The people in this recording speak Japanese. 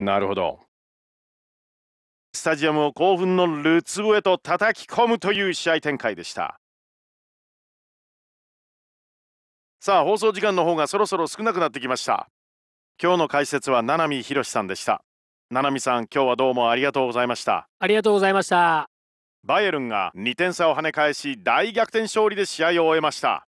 なるほど。スタジアムを興奮のルツボへと叩き込むという試合展開でした。さあ、放送時間の方がそろそろ少なくなってきました。今日の解説は七海博さんでした。七海さん、今日はどうもありがとうございました。ありがとうございました。バイエルンが2点差を跳ね返し大逆転勝利で試合を終えました。